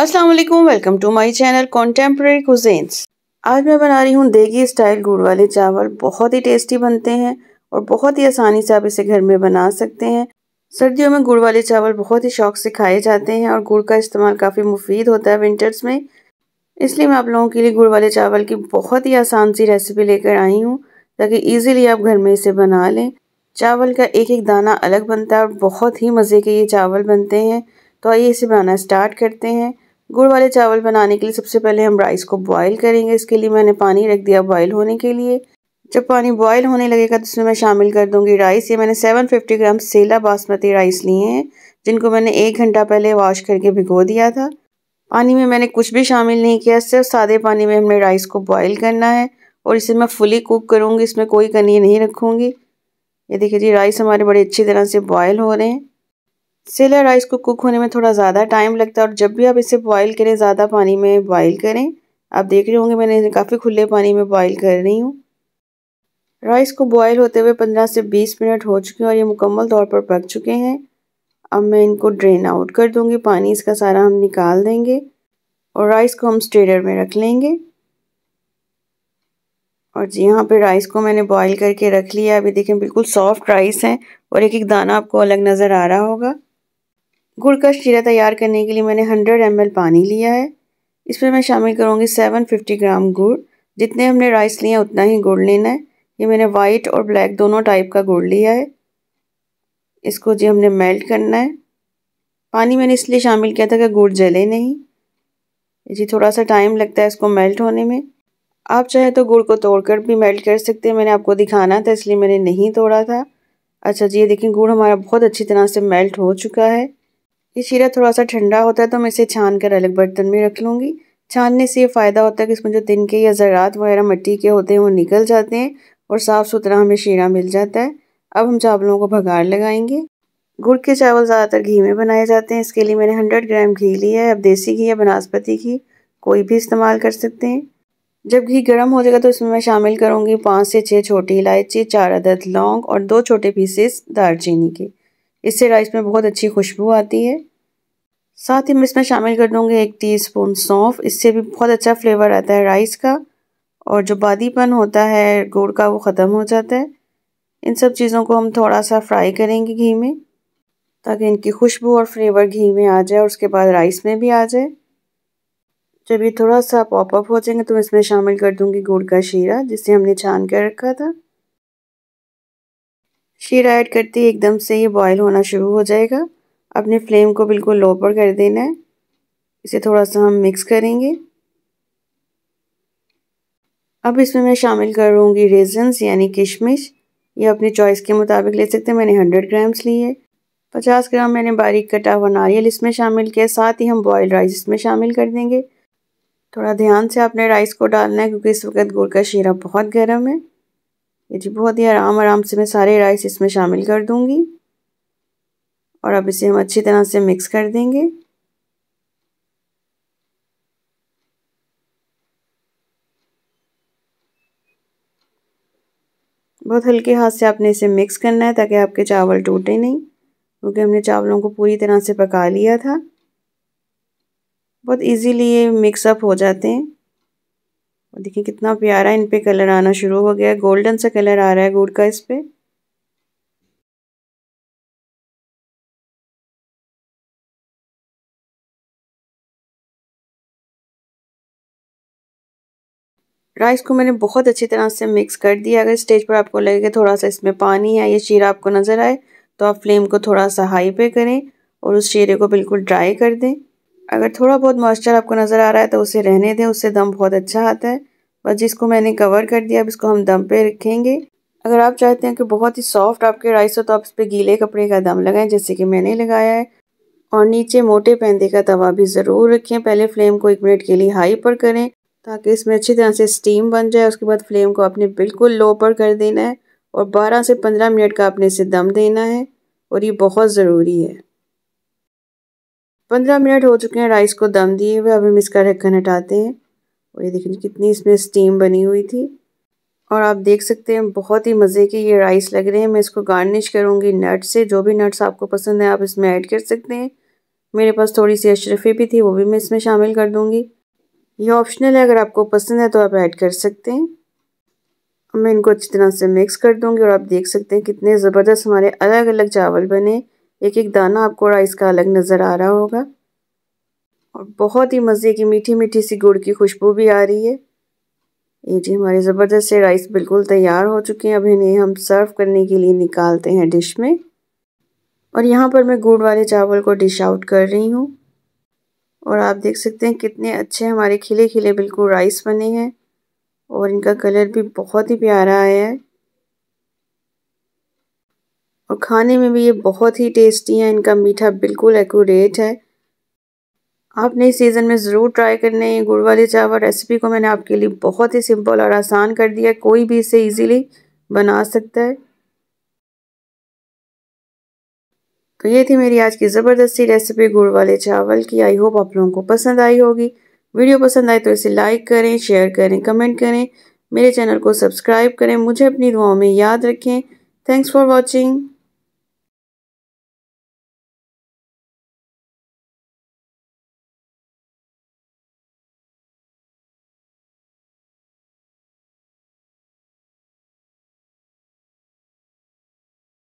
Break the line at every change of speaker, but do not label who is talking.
अस्सलाम वालेकुम welcome to my channel contemporary cuisines आज मैं बना रही हूँ देगी स्टाइल गुड़ वाले चावल बहुत ही टेस्टी बनते हैं और बहुत ही आसानी से आप इसे घर में बना सकते हैं सर्दियों में गुड़ वाले चावल बहुत ही शौक से खाए जाते हैं और गुड़ का इस्तेमाल काफ़ी मुफीद होता है विंटर्स में इसलिए मैं आप लोगों के लिए गुड़ वाले चावल की बहुत ही आसान सी रेसिपी लेकर आई हूँ ताकि ईजिली आप घर में इसे बना लें चावल का एक एक दाना अलग बनता है और बहुत ही मज़े के ये चावल बनते हैं तो आइए इसे बनाना स्टार्ट करते हैं गुड़ वाले चावल बनाने के लिए सबसे पहले हम राइस को बॉईल करेंगे इसके लिए मैंने पानी रख दिया बॉईल होने के लिए जब पानी बॉईल होने लगेगा तो इसमें मैं शामिल कर दूंगी राइस ये मैंने 750 ग्राम सेला बासमती राइस लिए हैं जिनको मैंने एक घंटा पहले वॉश करके भिगो दिया था पानी में मैंने कुछ भी शामिल नहीं किया सिर्फ सादे पानी में हमने राइस को बॉयल करना है और इसे मैं फुली कुक करूँगी इसमें कोई कनी नहीं रखूँगी ये देखिए जी राइस हमारे बड़े अच्छी तरह से बॉयल हो रहे हैं सिला राइस को कुक होने में थोड़ा ज़्यादा टाइम लगता है और जब भी आप इसे बॉईल करें ज़्यादा पानी में बॉईल करें आप देख रहे होंगे मैंने काफ़ी खुले पानी में बॉईल कर रही हूँ राइस को बॉईल होते हुए पंद्रह से बीस मिनट हो चुके हैं और ये मुकम्मल तौर पर पक चुके हैं अब मैं इनको ड्रेन आउट कर दूँगी पानी इसका सारा हम निकाल देंगे और राइस को हम स्ट्रेडर में रख लेंगे और जी यहाँ पे राइस को मैंने बॉईल करके रख लिया अभी देखें बिल्कुल सॉफ्ट राइस है और एक एक दाना आपको अलग नज़र आ रहा होगा गुड़ का शीरा तैयार करने के लिए मैंने 100 एम पानी लिया है इसमें मैं शामिल करूँगी 750 ग्राम गुड़ जितने हमने राइस लिए हैं उतना ही गुड़ लेना है ये मैंने वाइट और ब्लैक दोनों टाइप का गुड़ लिया है इसको जी हमने मेल्ट करना है पानी मैंने इसलिए शामिल किया था कि गुड़ जले नहीं जी थोड़ा सा टाइम लगता है इसको मेल्ट होने में आप चाहे तो गुड़ को तोड़कर भी मेल्ट कर सकते हैं मैंने आपको दिखाना था इसलिए मैंने नहीं तोड़ा था अच्छा जी ये देखिए गुड़ हमारा बहुत अच्छी तरह से मेल्ट हो चुका है ये शीरा थोड़ा सा ठंडा होता है तो मैं इसे छान कर अलग बर्तन में रख लूँगी छानने से ये फ़ायदा होता है कि इसमें जो दिन के या ज़रात वगैरह मट्टी के होते हैं वो निकल जाते हैं और साफ़ सुथरा हमें शीरा मिल जाता है अब हम चावलों को भगाड़ लगाएंगे गुड़ के चावल ज़्यादातर घी में बनाए जाते हैं इसके लिए मैंने हंड्रेड ग्राम घी लिया है अब देसी घी या बनस्पति घी कोई भी इस्तेमाल कर सकते हैं जब घी गर्म हो जाएगा तो इसमें मैं शामिल करूँगी पाँच से छः छोटी इलायची चार अदद लौंग और दो छोटे पीसेस दालचीनी के इससे राइस में बहुत अच्छी खुशबू आती है साथ ही मैं इसमें शामिल कर दूँगी एक टीस्पून सौंफ इससे भी बहुत अच्छा फ्लेवर आता है राइस का और जो बादीपन होता है गुड़ का वो ख़त्म हो जाता है इन सब चीज़ों को हम थोड़ा सा फ्राई करेंगे घी में ताकि इनकी खुशबू और फ्लेवर घी में आ जाए और उसके बाद राइस में भी आ जाए जब ये थोड़ा सा पॉपअप हो जाएंगे तो इसमें शामिल कर दूँगी गुड़ का शीरा जिसे हमने छान कर रखा था शीरा ऐड करते ही एकदम से ये बॉयल होना शुरू हो जाएगा अपने फ्लेम को बिल्कुल लो पर कर देना है इसे थोड़ा सा हम मिक्स करेंगे अब इसमें मैं शामिल करूँगी रेजन्स यानी किशमिश ये अपने चॉइस के मुताबिक ले सकते हैं मैंने हंड्रेड ग्राम्स लिए पचास ग्राम मैंने बारीक कटा हुआ नारियल इसमें शामिल किया साथ ही हम बॉयल राइस इसमें शामिल कर देंगे थोड़ा ध्यान से आपने राइस को डालना है क्योंकि इस वक्त गुड़ का शीरा बहुत गर्म है ये जी बहुत ही आराम आराम से मैं सारे राइस इसमें शामिल कर दूंगी और अब इसे हम अच्छी तरह से मिक्स कर देंगे बहुत हल्के हाथ से आपने इसे मिक्स करना है ताकि आपके चावल टूटे नहीं क्योंकि हमने चावलों को पूरी तरह से पका लिया था बहुत इजीली ये मिक्सअप हो जाते हैं देखिए कितना प्यारा इन पे कलर आना शुरू हो गया है गोल्डन सा कलर आ रहा है गुड़ का इस पे राइस को मैंने बहुत अच्छी तरह से मिक्स कर दिया अगर स्टेज पर आपको लगे कि थोड़ा सा इसमें पानी है या शीरा आपको नज़र आए तो आप फ्लेम को थोड़ा सा हाई पे करें और उस शीरे को बिल्कुल ड्राई कर दें अगर थोड़ा बहुत मॉइस्चर आपको नज़र आ रहा है तो उसे रहने दें उससे दम बहुत अच्छा आता है बस जिसको मैंने कवर कर दिया अब इसको हम दम पे रखेंगे अगर आप चाहते हैं कि बहुत ही सॉफ्ट आपके राइस हो तो आप इस पर गीले कपड़े का दम लगाएं जैसे कि मैंने लगाया है और नीचे मोटे पैंदे का तवा भी ज़रूर रखें पहले फ्लेम को एक मिनट के लिए हाई पर करें ताकि इसमें अच्छी तरह से स्टीम बन जाए उसके बाद फ्लेम को आपने बिल्कुल लो पर कर देना है और 12 से 15 मिनट का आपने इसे दम देना है और ये बहुत ज़रूरी है 15 मिनट हो चुके हैं राइस को दम दिए हुए अब हम इसका ढक्कन हटाते हैं और ये देखिए कितनी इसमें स्टीम बनी हुई थी और आप देख सकते हैं बहुत ही मज़े के ये राइस लग रहे हैं मैं इसको गार्निश करूँगी नट्स से जो भी नट्स आपको पसंद है आप इसमें ऐड कर सकते हैं मेरे पास थोड़ी सी अशरफी भी थी वो भी मैं इसमें शामिल कर दूँगी ये ऑप्शनल है अगर आपको पसंद है तो आप ऐड कर सकते हैं मैं इनको अच्छी तरह से मिक्स कर दूँगी और आप देख सकते हैं कितने ज़बरदस्त हमारे अलग अलग चावल बने एक एक दाना आपको राइस का अलग नज़र आ रहा होगा और बहुत ही मज़े की मीठी मीठी सी गुड़ की खुशबू भी आ रही है ये जी हमारे ज़बरदस्त से राइस बिल्कुल तैयार हो चुके हैं अब इन्हें हम सर्व करने के लिए निकालते हैं डिश में और यहाँ पर मैं गुड़ वाले चावल को डिश आउट कर रही हूँ और आप देख सकते हैं कितने अच्छे हमारे खिले खिले बिल्कुल राइस बने हैं और इनका कलर भी बहुत ही प्यारा आया है और खाने में भी ये बहुत ही टेस्टी है इनका मीठा बिल्कुल एक्यूरेट है आपने इस सीज़न में ज़रूर ट्राई करने ये गुड़ वाले चावल रेसिपी को मैंने आपके लिए बहुत ही सिंपल और आसान कर दिया कोई भी इसे इजीली बना सकता है तो ये थी मेरी आज की ज़बरदस्ती रेसिपी गुड़ वाले चावल की आई होप आप लोगों को पसंद आई होगी वीडियो पसंद आए तो इसे लाइक करें शेयर करें कमेंट करें मेरे चैनल को सब्सक्राइब करें मुझे अपनी दुआओं में याद रखें थैंक्स फॉर वॉचिंग